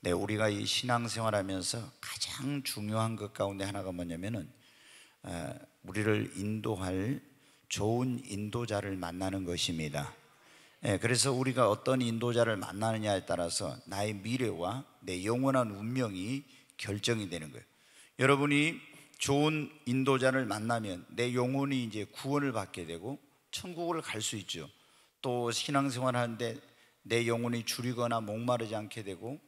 네, 우리가 이 신앙생활하면서 가장 중요한 것 가운데 하나가 뭐냐면은 어, 우리를 인도할 좋은 인도자를 만나는 것입니다. 예, 그래서 우리가 어떤 인도자를 만나느냐에 따라서 나의 미래와 내 영원한 운명이 결정이 되는 거예요. 여러분이 좋은 인도자를 만나면 내 영혼이 이제 구원을 받게 되고 천국을 갈 수 있죠. 또 신앙생활 하는데 내 영혼이 줄이거나 목마르지 않게 되고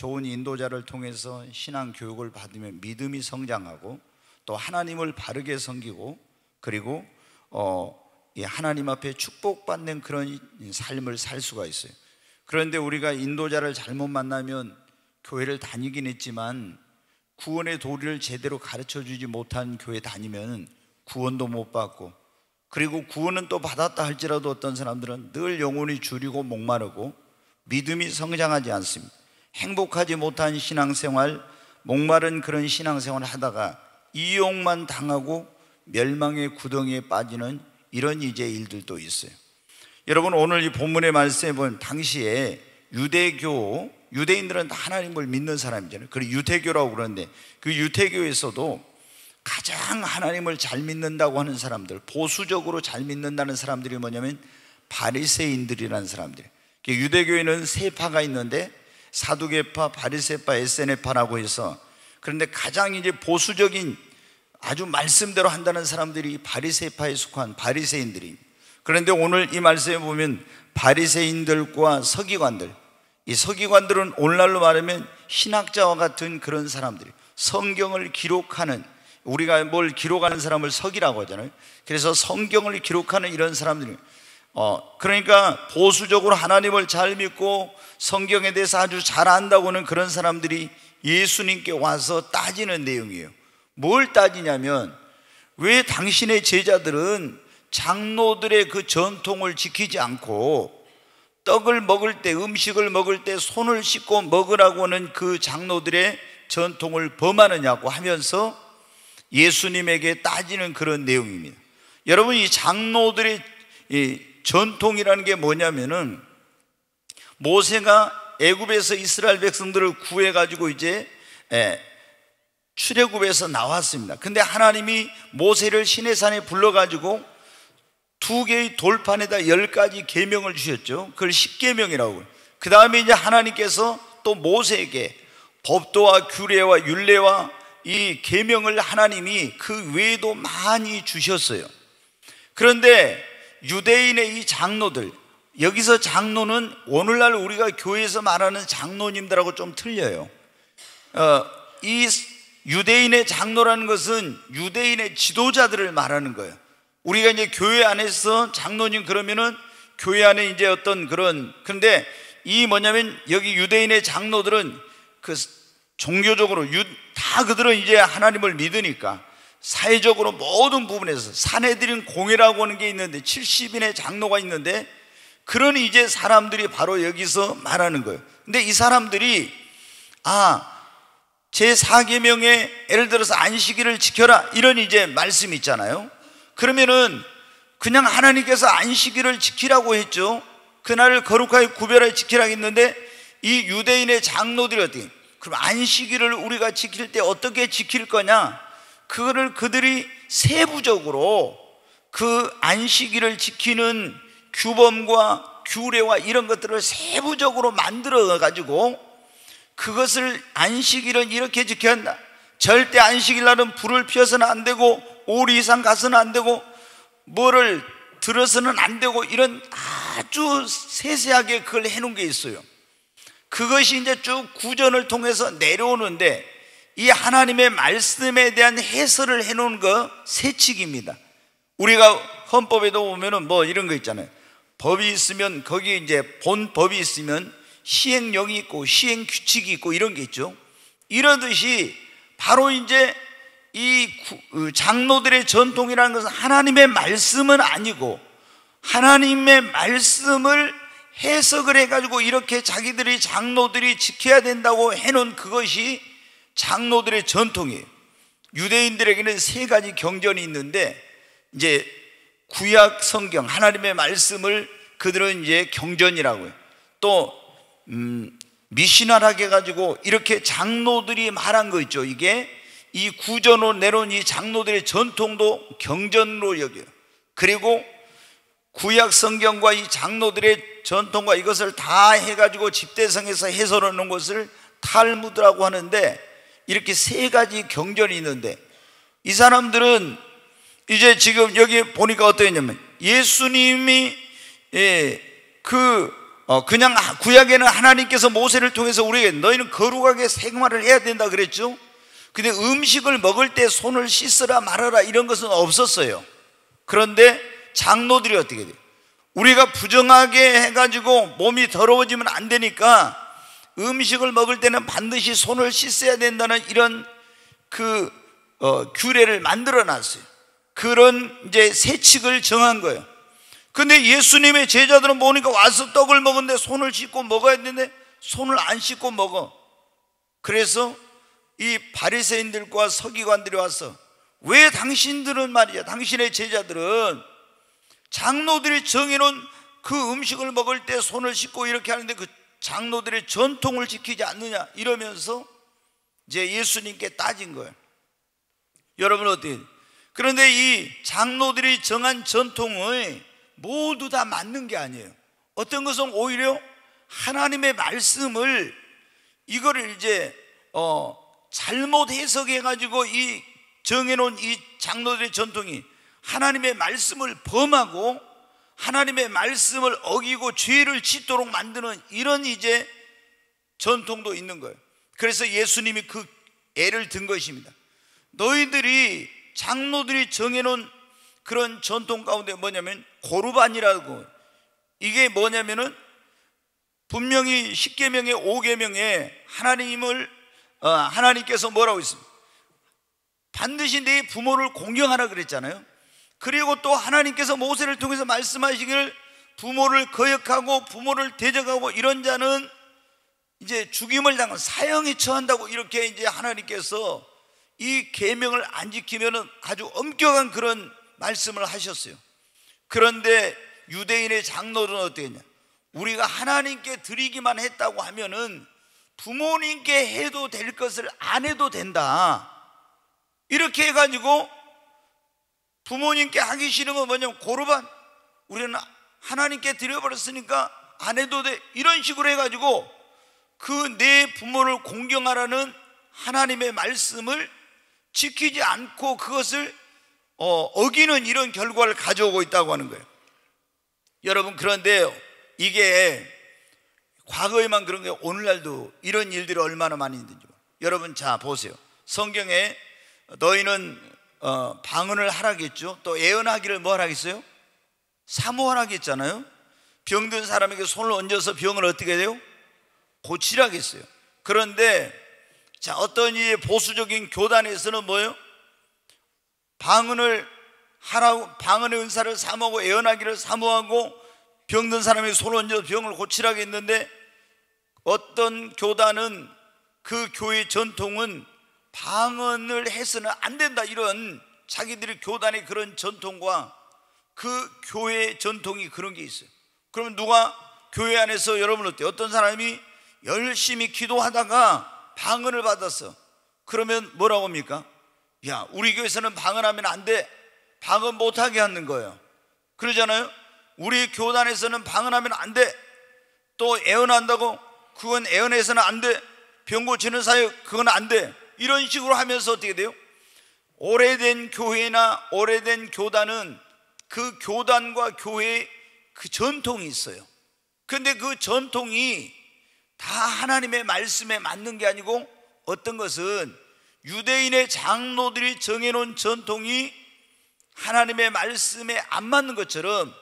좋은 인도자를 통해서 신앙 교육을 받으면 믿음이 성장하고 또 하나님을 바르게 섬기고 그리고 어, 하나님 앞에 축복받는 그런 삶을 살 수가 있어요. 그런데 우리가 인도자를 잘못 만나면 교회를 다니긴 했지만 구원의 도리를 제대로 가르쳐 주지 못한 교회 다니면 구원도 못 받고 그리고 구원은 또 받았다 할지라도 어떤 사람들은 늘 영혼이 줄이고 목마르고 믿음이 성장하지 않습니다. 행복하지 못한 신앙생활, 목마른 그런 신앙생활 하다가 이용만 당하고 멸망의 구덩이에 빠지는 이런 이제 일들도 있어요. 여러분 오늘 이 본문의 말씀에 보면 당시에 유대교 유대인들은 다 하나님을 믿는 사람이잖아요. 그리 유태교라고 그러는데 그 유태교에서도 가장 하나님을 잘 믿는다고 하는 사람들, 보수적으로 잘 믿는다는 사람들이 뭐냐면 바리새인들이라는 사람들. 유대교에는 세 파가 있는데 사두개파, 바리세파 에세네파라고 해서 그런데 가장 이제 보수적인 아주 말씀대로 한다는 사람들이 바리세파에 속한 바리새인들이 그런데 오늘 이 말씀에 보면 바리새인들과 서기관들 이 서기관들은 오늘날로 말하면 신학자와 같은 그런 사람들이 성경을 기록하는 우리가 뭘 기록하는 사람을 서기라고 하잖아요. 그래서 성경을 기록하는 이런 사람들이 어, 그러니까 보수적으로 하나님을 잘 믿고 성경에 대해서 아주 잘 안다고는 그런 사람들이 예수님께 와서 따지는 내용이에요. 뭘 따지냐면 왜 당신의 제자들은 장로들의 그 전통을 지키지 않고 떡을 먹을 때 음식을 먹을 때 손을 씻고 먹으라고는 그 장로들의 전통을 범하느냐고 하면서 예수님에게 따지는 그런 내용입니다. 여러분 이 장로들의 이 전통이라는 게 뭐냐면은 모세가 애굽에서 이스라엘 백성들을 구해 가지고 이제 예, 출애굽에서 나왔습니다. 근데 하나님이 모세를 시내산에 불러 가지고 두 개의 돌판에다 열 가지 계명을 주셨죠. 그걸 십계명이라고. 그 다음에 이제 하나님께서 또 모세에게 법도와 규례와 윤례와 이 계명을 하나님이 그 외에도 많이 주셨어요. 그런데 유대인의 이 장로들 여기서 장로는 오늘날 우리가 교회에서 말하는 장로님들하고 좀 틀려요. 어, 이 유대인의 장로라는 것은 유대인의 지도자들을 말하는 거예요. 우리가 이제 교회 안에서 장로님 그러면은 교회 안에 이제 어떤 그런 그런데 이 뭐냐면 여기 유대인의 장로들은 그 종교적으로 유, 다 그들은 이제 하나님을 믿으니까 사회적으로 모든 부분에서 사내들인 공회라고 하는 게 있는데 70인의 장로가 있는데 그런 이제 사람들이 바로 여기서 말하는 거예요. 근데 이 사람들이 아, 제 4계명에 예를 들어서 안식일을 지켜라 이런 이제 말씀이 있잖아요. 그러면은 그냥 하나님께서 안식일을 지키라고 했죠. 그날을 거룩하게 구별하여 지키라 했는데 이 유대인의 장로들이 어떻게 그럼 안식일을 우리가 지킬 때 어떻게 지킬 거냐? 그거를 그들이 세부적으로 그 안식일을 지키는 규범과 규례와 이런 것들을 세부적으로 만들어 가지고 그것을 안식일은 이렇게 지켜야 한다. 절대 안식일 날은 불을 피워서는 안 되고 오리 이상 가서는 안 되고 뭐를 들어서는 안 되고 이런 아주 세세하게 그걸 해놓은 게 있어요. 그것이 이제 쭉 구전을 통해서 내려오는데 이 하나님의 말씀에 대한 해설을 해놓은 거 세칙입니다. 우리가 헌법에도 보면은 뭐 이런 거 있잖아요. 법이 있으면 거기 이제 본 법이 있으면 시행령이 있고 시행 규칙이 있고 이런 게 있죠. 이러듯이 바로 이제 이 어, 장로들의 전통이라는 것은 하나님의 말씀은 아니고 하나님의 말씀을 해석을 해가지고 이렇게 자기들이 장로들이 지켜야 된다고 해놓은 그것이 장로들의 전통이 유대인들에게는 세 가지 경전이 있는데 이제 구약 성경 하나님의 말씀을 그들은 이제 경전이라고요. 또 음, 미신화하게 가지고 이렇게 장로들이 말한 거 있죠. 이게 이 구전으로 내려온 이 장로들의 전통도 경전으로 여겨요. 그리고 구약 성경과 이 장로들의 전통과 이것을 다 해가지고 집대성에서 해설하는 것을 탈무드라고 하는데 이렇게 세 가지 경전이 있는데 이 사람들은 이제 지금 여기 보니까 어떠냐면 예수님이 예, 그 어, 그냥 구약에는 하나님께서 모세를 통해서 우리에게 너희는 거룩하게 생활을 해야 된다 그랬죠. 근데 음식을 먹을 때 손을 씻으라 말아라 이런 것은 없었어요. 그런데 장로들이 어떻게 돼요? 우리가 부정하게 해가지고 몸이 더러워지면 안 되니까 음식을 먹을 때는 반드시 손을 씻어야 된다는 이런 그 어, 규례를 만들어 놨어요. 그런 이제 세칙을 정한 거예요. 근데 예수님의 제자들은 보니까 와서 떡을 먹는데 손을 씻고 먹어야 되는데 손을 안 씻고 먹어. 그래서 이 바리새인들과 서기관들이 와서 왜 당신들은 말이야 당신의 제자들은 장로들이 정해놓은 그 음식을 먹을 때 손을 씻고 이렇게 하는데 그 장로들의 전통을 지키지 않느냐 이러면서 이제 예수님께 따진 거예요. 여러분 어때? 그런데 이 장로들이 정한 전통을 모두 다 맞는 게 아니에요. 어떤 것은 오히려 하나님의 말씀을 이거를 이제 어 잘못 해석해 가지고 이 정해놓은 이 장로들의 전통이 하나님의 말씀을 범하고 하나님의 말씀을 어기고 죄를 짓도록 만드는 이런 이제 전통도 있는 거예요. 그래서 예수님이 그 애를 든 것입니다. 너희들이 장로들이 정해놓은 그런 전통 가운데 뭐냐면 고르반이라고 이게 뭐냐면은 분명히 십계명에 오계명에 하나님을 어, 하나님께서 뭐라고 했습니까? 반드시 네 부모를 공경하라 그랬잖아요. 그리고 또 하나님께서 모세를 통해서 말씀하시기를 부모를 거역하고 부모를 대적하고 이런 자는 이제 죽임을 당한 사형이 처한다고 이렇게 이제 하나님께서 이 계명을 안 지키면은 아주 엄격한 그런 말씀을 하셨어요. 그런데 유대인의 장로들은 어땠냐? 우리가 하나님께 드리기만 했다고 하면은 부모님께 해도 될 것을 안 해도 된다. 이렇게 해가지고 부모님께 하기 싫은 건 뭐냐면 고르반 우리는 하나님께 드려버렸으니까 안 해도 돼 이런 식으로 해가지고 그 내 부모를 공경하라는 하나님의 말씀을 지키지 않고 그것을 어, 어기는 이런 결과를 가져오고 있다고 하는 거예요 여러분 그런데요 이게 과거에만 그런 게 오늘날도 이런 일들이 얼마나 많이 있는지 여러분 자 보세요 성경에 너희는 어, 방언을 하라겠죠. 또 예언하기를 뭐 하겠어요? 라 사모하라겠잖아요. 병든 사람에게 손을 얹어서 병을 어떻게 돼요? 고치라겠어요. 그런데 자 어떤 이 보수적인 교단에서는 뭐요? 예 방언을 하라고 방언의 은사를 사모하고 예언하기를 사모하고 병든 사람이 손을 얹어서 병을 고치라고 했는데 어떤 교단은 그 교회 전통은 방언을 해서는 안 된다 이런 자기들이 교단의 그런 전통과 그 교회의 전통이 그런 게 있어요 그러면 누가 교회 안에서 여러분 어때요? 어떤 사람이 열심히 기도하다가 방언을 받았어 그러면 뭐라고 합니까? 야 우리 교회에서는 방언하면 안돼 방언 못하게 하는 거예요 그러잖아요 우리 교단에서는 방언하면 안돼또 애언한다고 그건 애언해서는 안돼 병 고치는 사역 그건 안돼 이런 식으로 하면서 어떻게 돼요? 오래된 교회나 오래된 교단은 그 교단과 교회의 그 전통이 있어요. 근데 그 전통이 다 하나님의 말씀에 맞는 게 아니고 어떤 것은 유대인의 장로들이 정해놓은 전통이 하나님의 말씀에 안 맞는 것처럼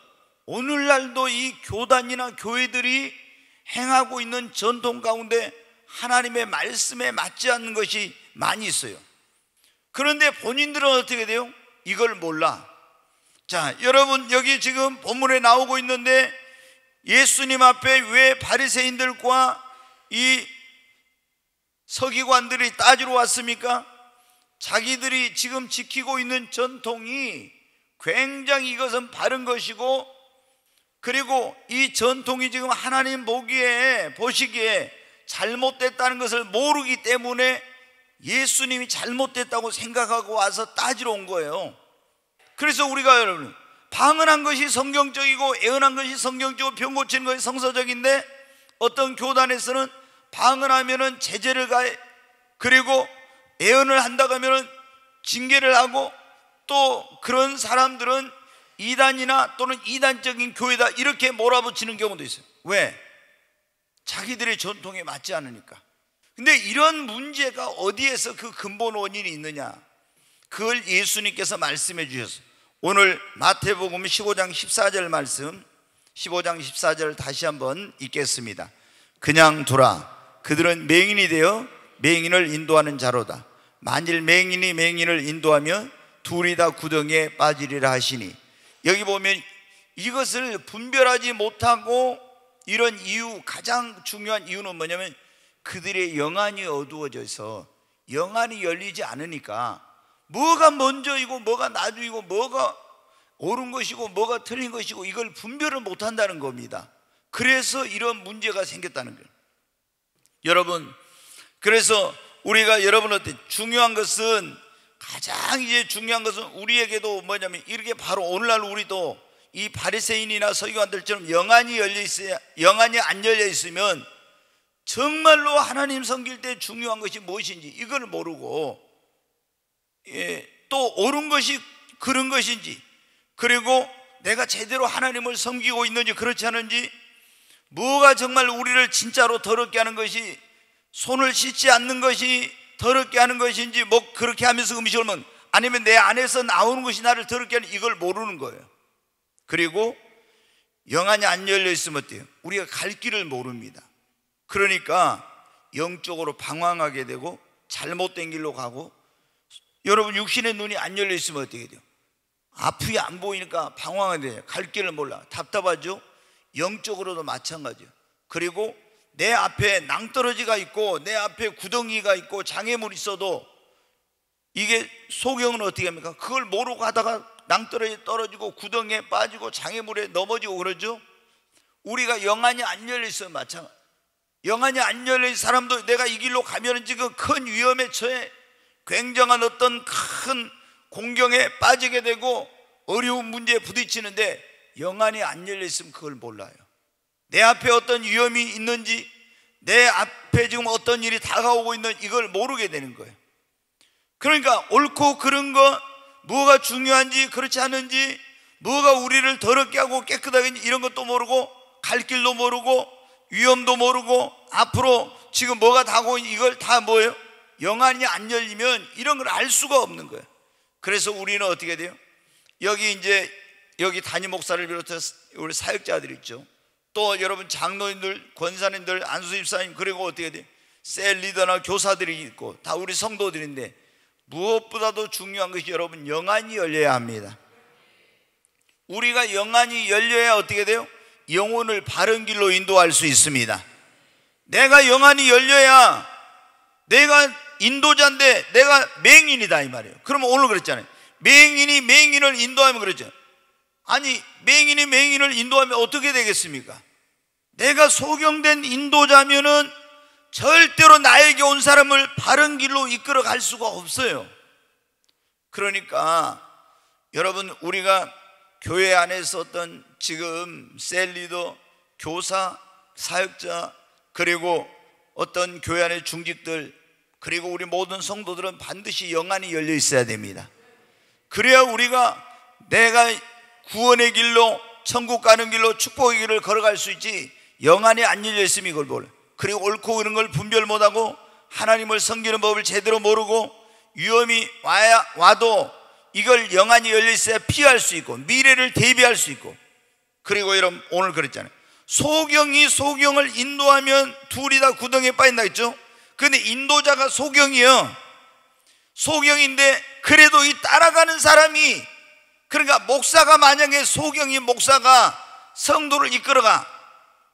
오늘날도 이 교단이나 교회들이 행하고 있는 전통 가운데 하나님의 말씀에 맞지 않는 것이 많이 있어요. 그런데 본인들은 어떻게 돼요? 이걸 몰라. 자, 여러분 여기 지금 본문에 나오고 있는데 예수님 앞에 왜 바리새인들과 이 서기관들이 따지러 왔습니까? 자기들이 지금 지키고 있는 전통이 굉장히 이것은 바른 것이고 그리고 이 전통이 지금 하나님 보기에 보시기에 잘못됐다는 것을 모르기 때문에 예수님이 잘못됐다고 생각하고 와서 따지러 온 거예요. 그래서 우리가 여러분 방언한 것이 성경적이고 애언한 것이 성경적이고 병 고치는 것이 성서적인데 어떤 교단에서는 방언하면은 제재를 가해 그리고 애언을 한다고 하면은 징계를 하고 또 그런 사람들은 이단이나 또는 이단적인 교회다 이렇게 몰아붙이는 경우도 있어요. 왜? 자기들의 전통에 맞지 않으니까. 근데 이런 문제가 어디에서 그 근본 원인이 있느냐? 그걸 예수님께서 말씀해 주셨어. 오늘 마태복음 15장 14절 말씀 15장 14절 다시 한번 읽겠습니다. 그냥 두라. 그들은 맹인이 되어 맹인을 인도하는 자로다. 만일 맹인이 맹인을 인도하면 둘이 다 구덩이에 빠지리라 하시니 여기 보면 이것을 분별하지 못하고 이런 이유 가장 중요한 이유는 뭐냐면 그들의 영안이 어두워져서 영안이 열리지 않으니까 뭐가 먼저이고 뭐가 나중이고 뭐가 옳은 것이고 뭐가 틀린 것이고 이걸 분별을 못 한다는 겁니다. 그래서 이런 문제가 생겼다는 거예요. 여러분 그래서 우리가 여러분한테 중요한 것은 가장 이제 중요한 것은 우리에게도 뭐냐면 이렇게 바로 오늘날 우리도 이 바리새인이나 서기관들처럼 영안이 열려 있어 영안이 안 열려 있으면 정말로 하나님 섬길 때 중요한 것이 무엇인지 이걸 모르고 예, 또 옳은 것이 그런 것인지 그리고 내가 제대로 하나님을 섬기고 있는지 그렇지 않은지 뭐가 정말 우리를 진짜로 더럽게 하는 것이 손을 씻지 않는 것이 더럽게 하는 것인지 뭐 그렇게 하면서 음식을 먹는 아니면 내 안에서 나오는 것이 나를 더럽게 하는 이걸 모르는 거예요 그리고 영안이 안 열려 있으면 어때요? 우리가 갈 길을 모릅니다. 그러니까 영적으로 방황하게 되고 잘못된 길로 가고 여러분 육신의 눈이 안 열려 있으면 어떻게 돼요? 앞이 안 보이니까 방황하게 돼요. 갈 길을 몰라. 답답하죠? 영적으로도 마찬가지예요. 그리고 내 앞에 낭떠러지가 있고 내 앞에 구덩이가 있고 장애물이 있어도 이게 소경은 어떻게 합니까? 그걸 모르고 가다가 낭떠러지 떨어지고 구덩이에 빠지고 장애물에 넘어지고 그러죠. 우리가 영안이 안 열려 있어 마찬가지. 영안이 안 열린 사람도 내가 이 길로 가면 지금 큰 위험에 처해 굉장한 어떤 큰 공경에 빠지게 되고 어려운 문제에 부딪히는데 영안이 안 열려 있으면 그걸 몰라요. 내 앞에 어떤 위험이 있는지 내 앞에 지금 어떤 일이 다가오고 있는 이걸 모르게 되는 거예요. 그러니까 옳고 그른 거 뭐가 중요한지 그렇지 않은지 뭐가 우리를 더럽게 하고 깨끗하게 하는지 이런 것도 모르고 갈 길도 모르고 위험도 모르고 앞으로 지금 뭐가 다고 이걸 다 뭐예요? 영안이 안 열리면 이런 걸 알 수가 없는 거예요. 그래서 우리는 어떻게 돼요? 여기 이제 여기 담임 목사를 비롯해서 우리 사역자들 있죠. 또 여러분 장로님들, 권사님들, 안수집사님 그리고 어떻게 돼요? 셀 리더나 교사들이 있고 다 우리 성도들인데 무엇보다도 중요한 것이 여러분 영안이 열려야 합니다. 우리가 영안이 열려야 어떻게 돼요? 영혼을 바른 길로 인도할 수 있습니다. 내가 영안이 열려야 내가 인도자인데 내가 맹인이다 이 말이에요. 그러면 오늘 그랬잖아요. 맹인이 맹인을 인도하면 그러죠. 아니 맹인이 맹인을 인도하면 어떻게 되겠습니까? 내가 소경된 인도자면은 절대로 나에게 온 사람을 바른 길로 이끌어 갈 수가 없어요. 그러니까 여러분 우리가 교회 안에서 어떤 지금 셀리도 교사, 사역자 그리고 어떤 교회 안의 중직들 그리고 우리 모든 성도들은 반드시 영안이 열려 있어야 됩니다. 그래야 우리가 내가 구원의 길로 천국 가는 길로 축복의 길을 걸어갈 수 있지 영안이 안 열려 있으면 이걸 몰라. 그리고 옳고 그른 걸 분별 못하고 하나님을 섬기는 법을 제대로 모르고 위험이 와야, 와도 이걸 영안이 열려있어야 피할 수 있고 미래를 대비할 수 있고 그리고 여러분 오늘 그랬잖아요 소경이 소경을 인도하면 둘이 다 구덩이에 빠진다 했죠 근데 인도자가 소경이요 소경인데 그래도 이 따라가는 사람이 그러니까 목사가 만약에 소경이 목사가 성도를 이끌어가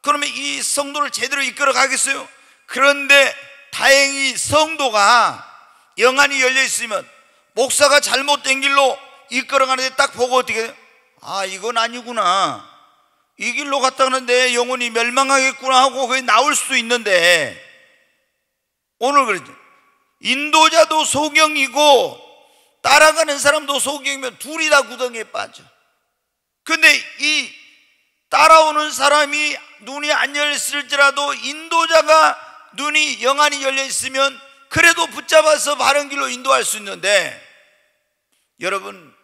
그러면 이 성도를 제대로 이끌어 가겠어요? 그런데 다행히 성도가 영안이 열려 있으면 목사가 잘못된 길로 이끌어 가는데 딱 보고 어떻게 돼요? 아 이건 아니구나 이 길로 갔다가는 내 영혼이 멸망하겠구나 하고 그게 나올 수도 있는데 오늘 그러죠 인도자도 소경이고 따라가는 사람도 소경이면 둘이 다 구덩이에 빠져 근데 이 따라오는 사람이 눈이 안 열렸을지라도 인도자가 눈이 영안이 열려 있으면 그래도 붙잡아서 바른 길로 인도할 수 있는데 여러분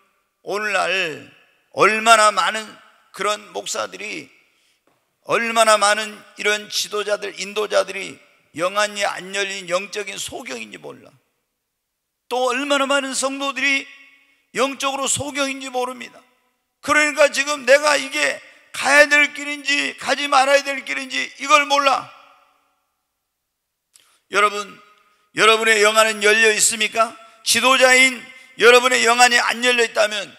오늘날 얼마나 많은 그런 목사들이 얼마나 많은 이런 지도자들 인도자들이 영안이 안 열린 영적인 소경인지 몰라 또 얼마나 많은 성도들이 영적으로 소경인지 모릅니다 그러니까 지금 내가 이게 가야 될 길인지 가지 말아야 될 길인지 이걸 몰라. 여러분, 여러분의 영안은 열려 있습니까? 지도자인 여러분의 영안이 안 열려 있다면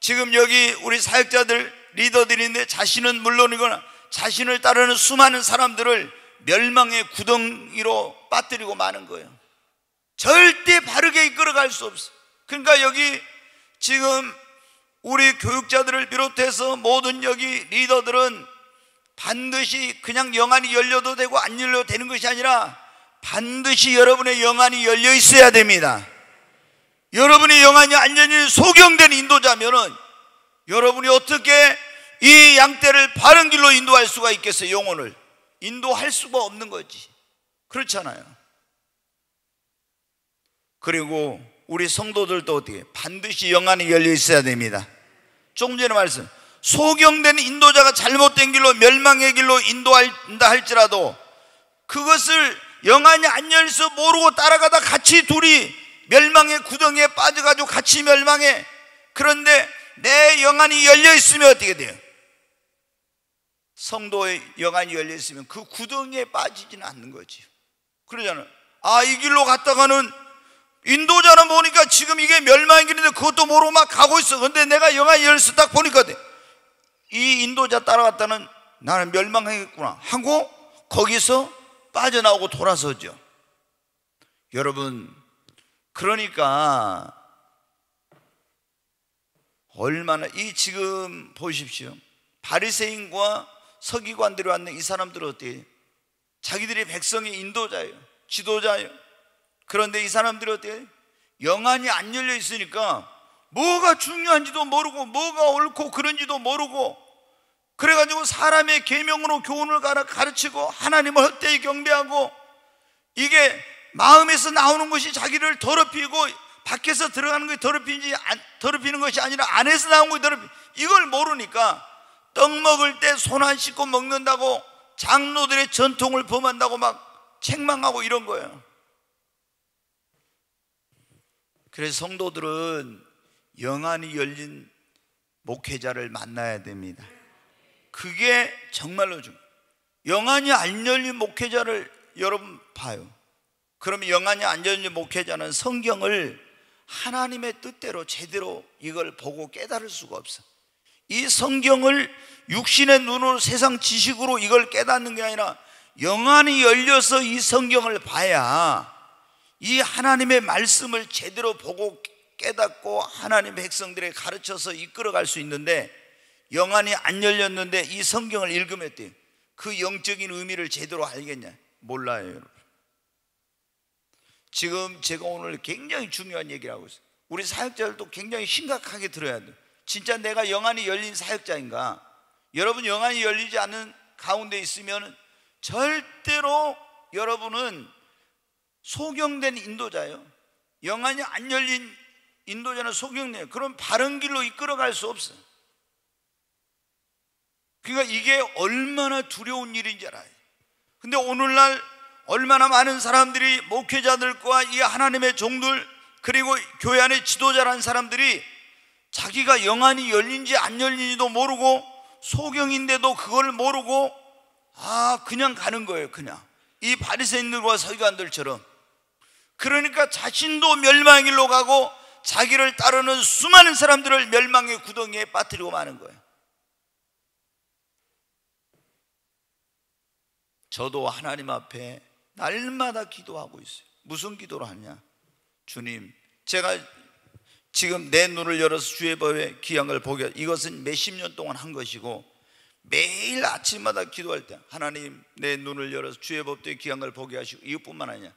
지금 여기 우리 사역자들 리더들인데 자신은 물론이거나 자신을 따르는 수많은 사람들을 멸망의 구덩이로 빠뜨리고 마는 거예요. 절대 바르게 이끌어갈 수 없어. 그러니까 여기 지금 우리 교육자들을 비롯해서 모든 여기 리더들은 반드시 그냥 영안이 열려도 되고 안 열려도 되는 것이 아니라 반드시 여러분의 영안이 열려 있어야 됩니다. 여러분의 영안이 안 열린 소경된 인도자면은 여러분이 어떻게 이 양떼를 바른 길로 인도할 수가 있겠어요, 영혼을. 인도할 수가 없는 거지. 그렇잖아요. 그리고 우리 성도들도 어떻게 반드시 영안이 열려 있어야 됩니다. 조금 전에 말씀 소경된 인도자가 잘못된 길로 멸망의 길로 인도한다 할지라도 그것을 영안이 안 열서 모르고 따라가다 같이 둘이 멸망의 구덩이에 빠져가지고 같이 멸망해 그런데 내 영안이 열려 있으면 어떻게 돼요? 성도의 영안이 열려 있으면 그 구덩이에 빠지지는 않는 거지 그러잖아요 아이 길로 갔다가는 인도자는 보니까 지금 이게 멸망의 길인데 그것도 모르고 막 가고 있어. 근데 내가 영화 열쇠 딱 보니까 돼. 이 인도자 따라갔다는 나는 멸망하겠구나 하고 거기서 빠져나오고 돌아서죠. 여러분, 그러니까 얼마나 이 지금 보십시오. 바리새인과 서기관들이 왔는데 이 사람들은 어때요? 자기들이 백성의 인도자예요. 지도자예요. 그런데 이 사람들이 어때요? 영안이 안 열려 있으니까 뭐가 중요한지도 모르고 뭐가 옳고 그런지도 모르고 그래가지고 사람의 계명으로 교훈을 가르치고 하나님을 헛되이 경배하고 이게 마음에서 나오는 것이 자기를 더럽히고 밖에서 들어가는 것이 더럽히지 더럽히는 것이 아니라 안에서 나온 것이 더럽히 이걸 모르니까 떡 먹을 때 손 안 씻고 먹는다고 장로들의 전통을 범한다고 막 책망하고 이런 거예요. 그래서 성도들은 영안이 열린 목회자를 만나야 됩니다. 그게 정말로 중. 영안이 안 열린 목회자를 여러분 봐요. 그러면 영안이 안 열린 목회자는 성경을 하나님의 뜻대로 제대로 이걸 보고 깨달을 수가 없어. 이 성경을 육신의 눈으로 세상 지식으로 이걸 깨닫는 게 아니라 영안이 열려서 이 성경을 봐야 이 하나님의 말씀을 제대로 보고 깨닫고 하나님의 백성들에 가르쳐서 이끌어갈 수 있는데 영안이 안 열렸는데 이 성경을 읽으면 돼그 영적인 의미를 제대로 알겠냐? 몰라요 여러분 지금 제가 오늘 굉장히 중요한 얘기를 하고 있어요 우리 사역자들도 굉장히 심각하게 들어야 돼요 진짜 내가 영안이 열린 사역자인가 여러분 영안이 열리지 않은 가운데 있으면 절대로 여러분은 소경된 인도자요 영안이 안 열린 인도자는 소경돼요. 그럼 바른 길로 이끌어갈 수 없어요. 그러니까 이게 얼마나 두려운 일인지 알아요. 근데 오늘날 얼마나 많은 사람들이 목회자들과 이 하나님의 종들 그리고 교회 안의 지도자라는 사람들이 자기가 영안이 열린지 안 열린지도 모르고 소경인데도 그걸 모르고 아 그냥 가는 거예요 그냥 이 바리새인들과 서기관들처럼 그러니까 자신도 멸망의 길로 가고 자기를 따르는 수많은 사람들을 멸망의 구덩이에 빠뜨리고 마는 거예요. 저도 하나님 앞에 날마다 기도하고 있어요. 무슨 기도를 하냐? 주님, 제가 지금 내 눈을 열어서 주의 법의 기한을 보게 이것은 몇십 년 동안 한 것이고 매일 아침마다 기도할 때 하나님 내 눈을 열어서 주의 법의 기한을 보게 하시고 이것뿐만 아니라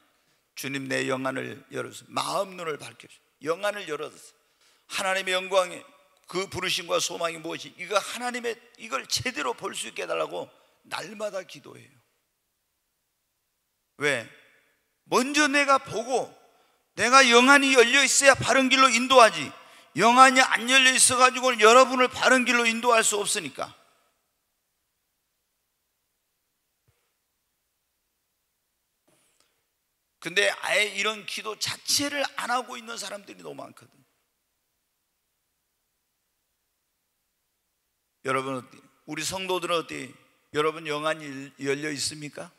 주님 내 영안을 열어주세 마음 눈을 밝혀주 영안을 열어주세 하나님의 영광이 그 부르심과 소망이 무엇이 이거 하나님의 이걸 제대로 볼 수 있게 해달라고 날마다 기도해요. 왜? 먼저 내가 보고 내가 영안이 열려 있어야 바른 길로 인도하지. 영안이 안 열려 있어가지고 여러분을 바른 길로 인도할 수 없으니까. 근데 아예 이런 기도 자체를 안 하고 있는 사람들이 너무 많거든. 여러분 어때? 우리 성도들은 어때? 여러분 영안이 열려 있습니까?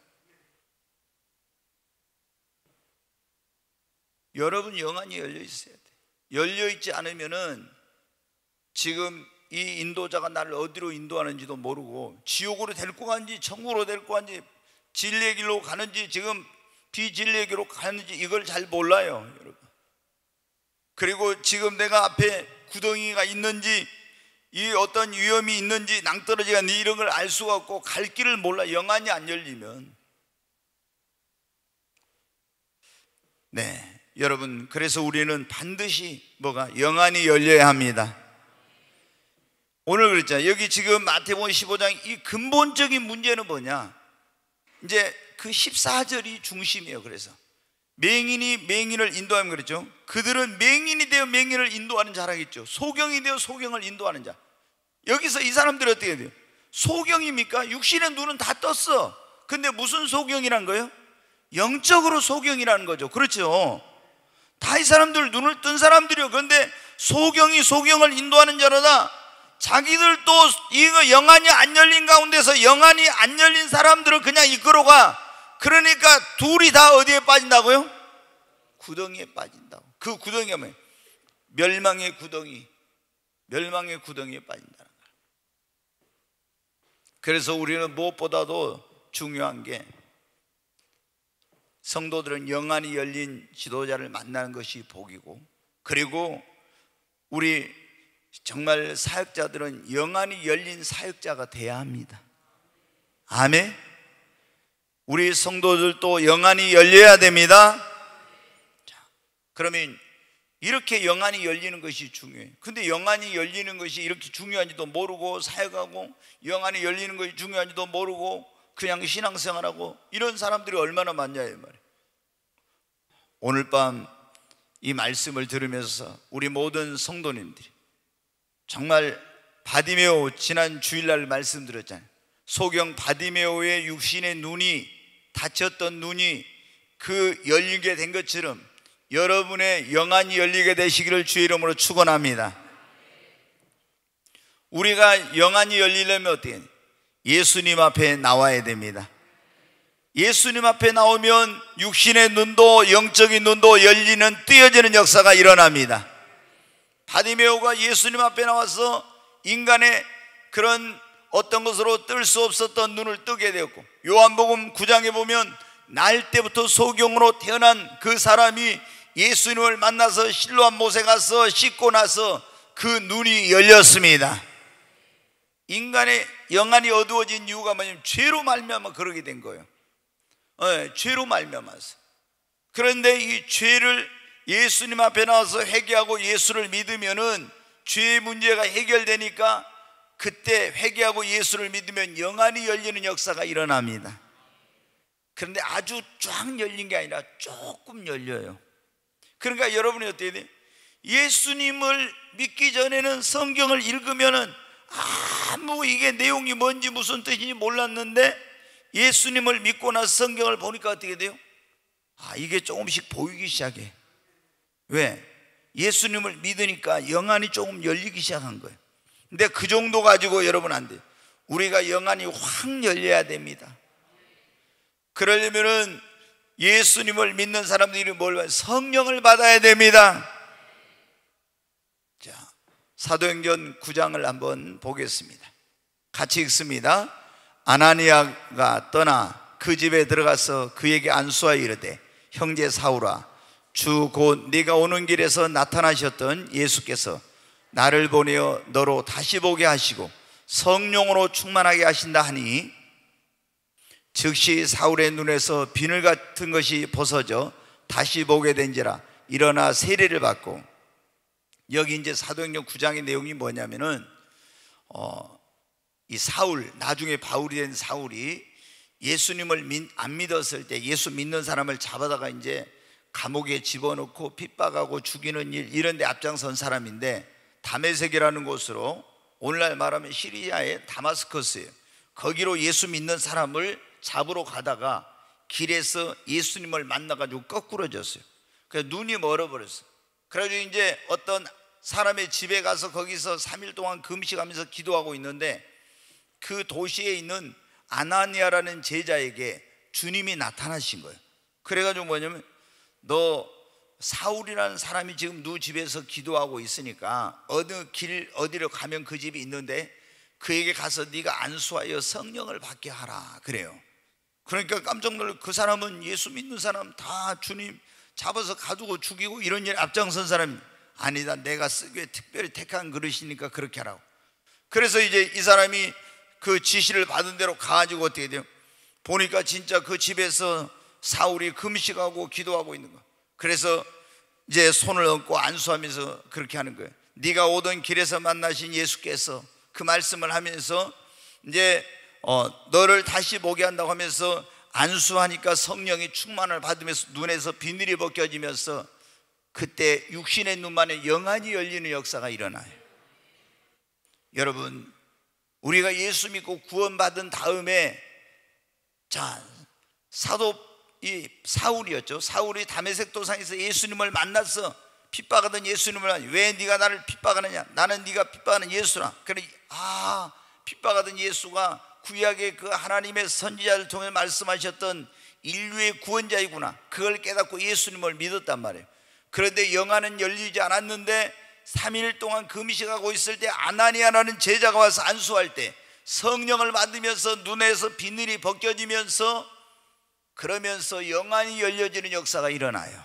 여러분 영안이 열려 있어야 돼. 열려 있지 않으면은 지금 이 인도자가 나를 어디로 인도하는지도 모르고 지옥으로 데리고 간지 천국으로 데리고 간지 진리의 길로 가는지 지금 비진리기로 가는지 이걸 잘 몰라요, 여러분. 그리고 지금 내가 앞에 구덩이가 있는지 이 어떤 위험이 있는지 낭떠러지가 있는지 이런 걸 알 수가 없고 갈 길을 몰라 영안이 안 열리면 네 여러분 그래서 우리는 반드시 뭐가 영안이 열려야 합니다 오늘 그랬잖아요 여기 지금 마태복음 15장 이 근본적인 문제는 뭐냐 이제 그 14절이 중심이에요. 그래서 맹인이 맹인을 인도하면 그랬죠. 그들은 맹인이 되어 맹인을 인도하는 자라겠죠. 소경이 되어 소경을 인도하는 자. 여기서 이 사람들이 어떻게 돼요? 소경입니까? 육신의 눈은 다 떴어. 근데 무슨 소경이란 거예요? 영적으로 소경이라는 거죠. 그렇죠. 다 이 사람들 눈을 뜬 사람들이요. 그런데 소경이 소경을 인도하는 자로다. 자기들도 이거 영안이 안 열린 가운데서 영안이 안 열린 사람들을 그냥 이끌어가. 그러니까 둘이 다 어디에 빠진다고요? 구덩이에 빠진다고. 그 구덩이가 뭐 멸망의 구덩이. 멸망의 구덩이에 빠진다는 거예요. 그래서 우리는 무엇보다도 중요한 게 성도들은 영안이 열린 지도자를 만나는 것이 복이고 그리고 우리 정말 사역자들은 영안이 열린 사역자가 돼야 합니다. 아멘. 우리 성도들도 영안이 열려야 됩니다. 자, 그러면 이렇게 영안이 열리는 것이 중요해요. 근데 영안이 열리는 것이 이렇게 중요한지도 모르고 사역하고 영안이 열리는 것이 중요한지도 모르고 그냥 신앙생활하고 이런 사람들이 얼마나 많냐 이 말이에요. 오늘 밤 이 말씀을 들으면서 우리 모든 성도님들이 정말 바디메오 지난 주일날 말씀드렸잖아요. 소경 바디메오의 육신의 눈이 닫혔던 눈이 그 열리게 된 것처럼 여러분의 영안이 열리게 되시기를 주의 이름으로 축원합니다. 우리가 영안이 열리려면 어떻게 예수님 앞에 나와야 됩니다. 예수님 앞에 나오면 육신의 눈도 영적인 눈도 열리는 뜨여지는 역사가 일어납니다. 바디메오가 예수님 앞에 나와서 인간의 그런 어떤 것으로 뜰 수 없었던 눈을 뜨게 되었고 요한복음 9장에 보면 날 때부터 소경으로 태어난 그 사람이 예수님을 만나서 실로암 못에 가서 씻고 나서 그 눈이 열렸습니다. 인간의 영안이 어두워진 이유가 뭐냐면 죄로 말미암아 그러게 된 거예요. 네, 죄로 말미암아서. 그런데 이 죄를 예수님 앞에 나와서 회개하고 예수를 믿으면은 죄의 문제가 해결되니까 그때 회개하고 예수를 믿으면 영안이 열리는 역사가 일어납니다. 그런데 아주 쫙 열린 게 아니라 조금 열려요. 그러니까 여러분이 어떻게 돼요? 예수님을 믿기 전에는 성경을 읽으면은 아무 이게 내용이 뭔지 무슨 뜻인지 몰랐는데 예수님을 믿고 나서 성경을 보니까 어떻게 돼요? 아, 이게 조금씩 보이기 시작해. 왜? 예수님을 믿으니까 영안이 조금 열리기 시작한 거예요. 근데 그 정도 가지고 여러분 안돼 우리가 영안이 확 열려야 됩니다. 그러려면은 예수님을 믿는 사람들이 뭘 성령을 받아야 됩니다. 자, 사도행전 9장을 한번 보겠습니다. 같이 읽습니다. 아나니아가 떠나 그 집에 들어가서 그에게 안수하여 이르되 형제 사울아 주 곧 네가 오는 길에서 나타나셨던 예수께서 나를 보내어 너로 다시 보게 하시고 성령으로 충만하게 하신다 하니 즉시 사울의 눈에서 비늘 같은 것이 벗어져 다시 보게 된지라 일어나 세례를 받고 여기 이제 사도행전 9장의 내용이 뭐냐면은 어, 이 사울 나중에 바울이 된 사울이 예수님을 믿, 안 믿었을 때 예수 믿는 사람을 잡아다가 이제 감옥에 집어넣고 핍박하고 죽이는 일 이런 데 앞장선 사람인데 다메섹이라는 곳으로 오늘날 말하면 시리아의 다마스커스예요. 거기로 예수 믿는 사람을 잡으러 가다가 길에서 예수님을 만나가지고 거꾸러졌어요. 그래서 눈이 멀어버렸어요. 그래가 이제 어떤 사람의 집에 가서 거기서 3일 동안 금식하면서 기도하고 있는데 그 도시에 있는 아나니아라는 제자에게 주님이 나타나신 거예요. 그래가지고 뭐냐면 너 사울이라는 사람이 지금 누 집에서 기도하고 있으니까 어느 길 어디로 가면 그 집이 있는데 그에게 가서 네가 안수하여 성령을 받게 하라 그래요. 그러니까 깜짝 놀라 그 사람은 예수 믿는 사람 다 주님 잡아서 가두고 죽이고 이런 일 앞장선 사람 아니다 내가 쓰기에 특별히 택한 그릇이니까 그렇게 하라고. 그래서 이제 이 사람이 그 지시를 받은 대로 가지고 어떻게 돼요? 보니까 진짜 그 집에서 사울이 금식하고 기도하고 있는 거. 그래서 이제 손을 얹고 안수하면서 그렇게 하는 거예요. 네가 오던 길에서 만나신 예수께서 그 말씀을 하면서 이제 어, 너를 다시 보게 한다고 하면서 안수하니까 성령이 충만을 받으면서 눈에서 비늘이 벗겨지면서 그때 육신의 눈만에 영안이 열리는 역사가 일어나요. 여러분, 우리가 예수 믿고 구원받은 다음에 자, 사도 이 사울이었죠. 사울이 담에색 도상에서 예수님을 만났어. 핍박하던 예수님을 왜 네가 나를 핍박하느냐? 나는 네가 핍박하는 예수라. 그래 아 핍박하던 예수가 구약의 그 하나님의 선지자를 통해 말씀하셨던 인류의 구원자이구나. 그걸 깨닫고 예수님을 믿었단 말이에요. 그런데 영안은 열리지 않았는데 3일 동안 금식하고 있을 때 아나니아라는 제자가 와서 안수할 때 성령을 받으면서 눈에서 비늘이 벗겨지면서 그러면서 영안이 열려지는 역사가 일어나요.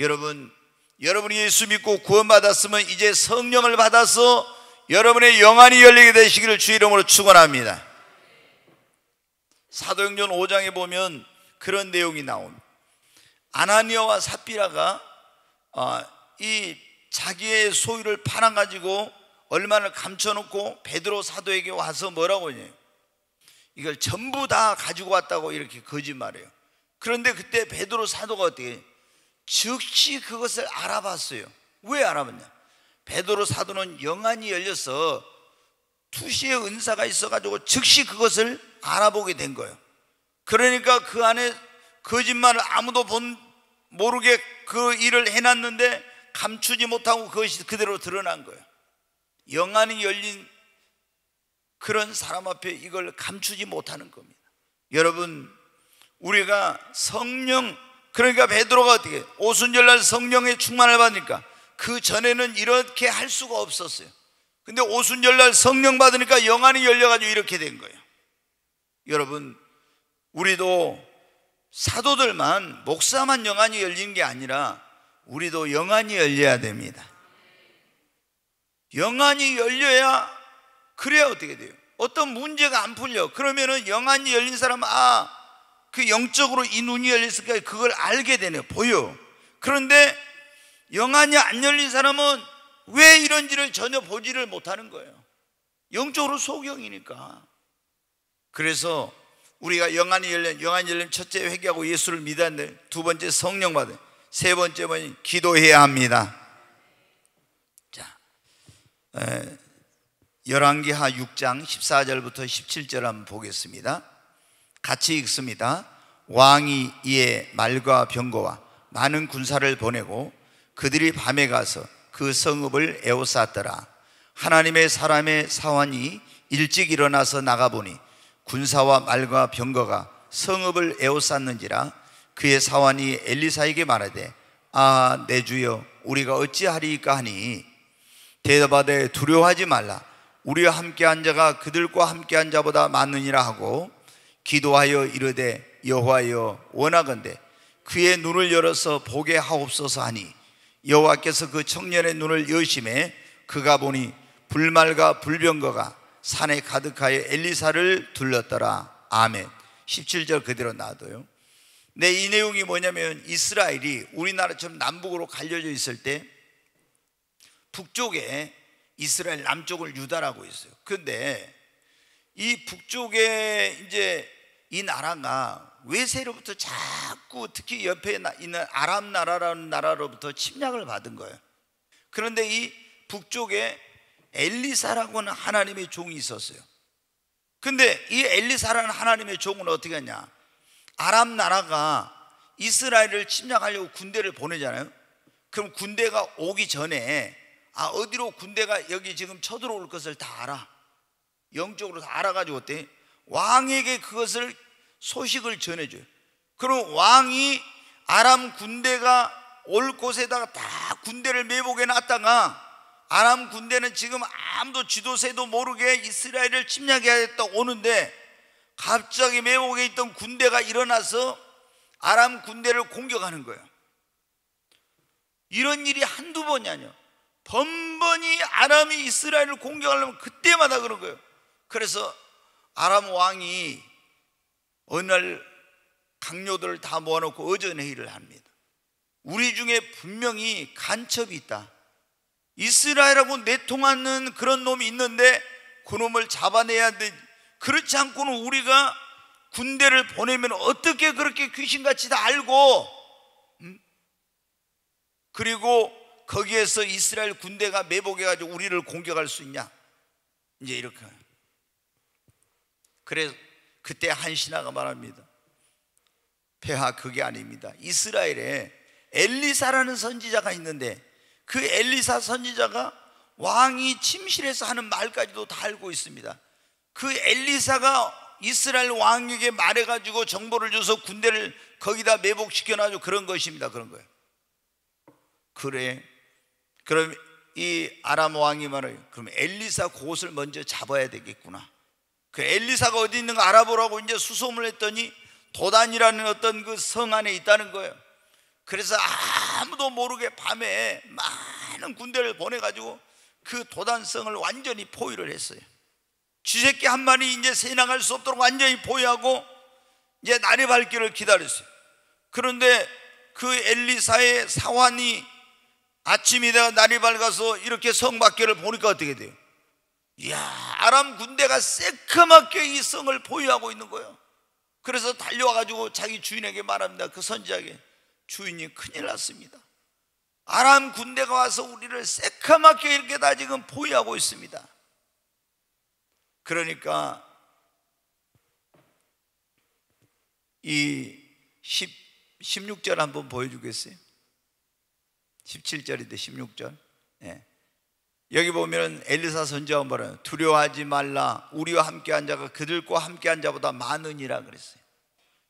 여러분, 여러분이 예수 믿고 구원받았으면 이제 성령을 받아서 여러분의 영안이 열리게 되시기를 주 이름으로 축원합니다. 사도행전 5장에 보면 그런 내용이 나옵니다. 아나니아와 삽비라가 아, 이 자기의 소유를 팔아 가지고 얼마를 감춰놓고 베드로 사도에게 와서 뭐라고 하냐 이걸 전부 다 가지고 왔다고 이렇게 거짓말해요. 그런데 그때 베드로 사도가 어떻게 즉시 그것을 알아봤어요. 왜 알아봤냐? 베드로 사도는 영안이 열려서 투시의 은사가 있어가지고 즉시 그것을 알아보게 된 거예요. 그러니까 그 안에 거짓말을 아무도 본, 모르게 그 일을 해놨는데 감추지 못하고 그것이 그대로 드러난 거예요. 영안이 열린 그런 사람 앞에 이걸 감추지 못하는 겁니다. 여러분, 우리가 성령, 그러니까 베드로가 어떻게 오순절날 성령의 충만을 받으니까 그 전에는 이렇게 할 수가 없었어요. 근데 오순절날 성령 받으니까 영안이 열려가지고 이렇게 된 거예요. 여러분, 우리도 사도들만, 목사만 영안이 열린 게 아니라 우리도 영안이 열려야 됩니다. 영안이 열려야 그래야 어떻게 돼요? 어떤 문제가 안 풀려. 그러면은 영안이 열린 사람 아, 그 영적으로 이 눈이 열렸을까 그걸 알게 되네요. 보여. 그런데 영안이 안 열린 사람은 왜 이런지를 전혀 보지를 못하는 거예요. 영적으로 소경이니까. 그래서 우리가 영안이 열린 영안이 열린 첫째 회개하고 예수를 믿어야 돼. 두 번째 성령 받아. 세 번째 뭐니 기도해야 합니다. 자. 에. 열왕기하 6장 14절부터 17절 한번 보겠습니다. 같이 읽습니다. 왕이 이에 말과 병거와 많은 군사를 보내고 그들이 밤에 가서 그 성읍을 에워쌌더라. 하나님의 사람의 사환이 일찍 일어나서 나가보니 군사와 말과 병거가 성읍을 에워쌌는지라 그의 사환이 엘리사에게 말하되 아 내 주여 우리가 어찌하리까 하니 대답하되 두려워하지 말라 우리와 함께한 자가 그들과 함께한 자보다 많으니라 하고 기도하여 이르되 여호와여 원하건대 그의 눈을 열어서 보게 하옵소서 하니 여호와께서 그 청년의 눈을 여심해 그가 보니 불말과 불병거가 산에 가득하여 엘리사를 둘렀더라 아멘 17절 그대로 놔둬요 네, 이 내용이 뭐냐면 이스라엘이 우리나라처럼 남북으로 갈려져 있을 때 북쪽에 이스라엘 남쪽을 유다라고 했어요. 근데 이 북쪽에 이제 이 나라가 외세로부터 자꾸 특히 옆에 있는 아랍 나라라는 나라로부터 침략을 받은 거예요. 그런데 이 북쪽에 엘리사라고는 하나님의 종이 있었어요. 근데 이 엘리사라는 하나님의 종은 어떻게 했냐? 아랍 나라가 이스라엘을 침략하려고 군대를 보내잖아요. 그럼 군대가 오기 전에 아 어디로 군대가 여기 지금 쳐들어올 것을 다 알아 영적으로 다 알아가지고 어때 왕에게 그것을 소식을 전해줘요 그럼 왕이 아람 군대가 올 곳에다가 다 군대를 매복해 놨다가 아람 군대는 지금 아무도 지도세도 모르게 이스라엘을 침략해야겠다 오는데 갑자기 매복에 있던 군대가 일어나서 아람 군대를 공격하는 거예요 이런 일이 한두 번이 아니에요 번번이 아람이 이스라엘을 공격하려면 그때마다 그런 거예요. 그래서 아람 왕이 어느 날 강요들을 다 모아놓고 어전회의를 합니다. 우리 중에 분명히 간첩이 있다. 이스라엘하고 내통하는 그런 놈이 있는데 그 놈을 잡아내야 돼. 그렇지 않고는 우리가 군대를 보내면 어떻게 그렇게 귀신같이 다 알고, 음? 그리고 거기에서 이스라엘 군대가 매복해가지고 우리를 공격할 수 있냐? 이제 이렇게. 그래서 그때 한신하가 말합니다. 폐하 그게 아닙니다. 이스라엘에 엘리사라는 선지자가 있는데 그 엘리사 선지자가 왕이 침실에서 하는 말까지도 다 알고 있습니다. 그 엘리사가 이스라엘 왕에게 말해가지고 정보를 줘서 군대를 거기다 매복시켜놔줘 그런 것입니다. 그런 거예요. 그래 그럼 이 아람 왕이 말해요. 그럼 엘리사 곳을 먼저 잡아야 되겠구나. 그 엘리사가 어디 있는가 알아보라고 이제 수소문을 했더니 도단이라는 어떤 그 성 안에 있다는 거예요. 그래서 아무도 모르게 밤에 많은 군대를 보내가지고 그 도단성을 완전히 포위를 했어요. 쥐새끼 한 마리 이제 세낭할 수 없도록 완전히 포위하고 이제 날의 밝기를 기다렸어요. 그런데 그 엘리사의 사환이 아침이 되어 날이 밝아서 이렇게 성 밖에를 보니까 어떻게 돼요? 이야, 아람 군대가 새카맣게 이 성을 보유하고 있는 거예요. 그래서 달려와가지고 자기 주인에게 말합니다. 그 선지자에게. 주인이 큰일 났습니다. 아람 군대가 와서 우리를 새카맣게 이렇게 다 지금 보유하고 있습니다. 그러니까 이 10, 16절 한번 보여주겠어요? 17절인데 16절. 예. 여기 보면 엘리사 선지자가 뭐라 두려워하지 말라. 우리와 함께 한 자가 그들과 함께 한 자보다 많으니라 그랬어요.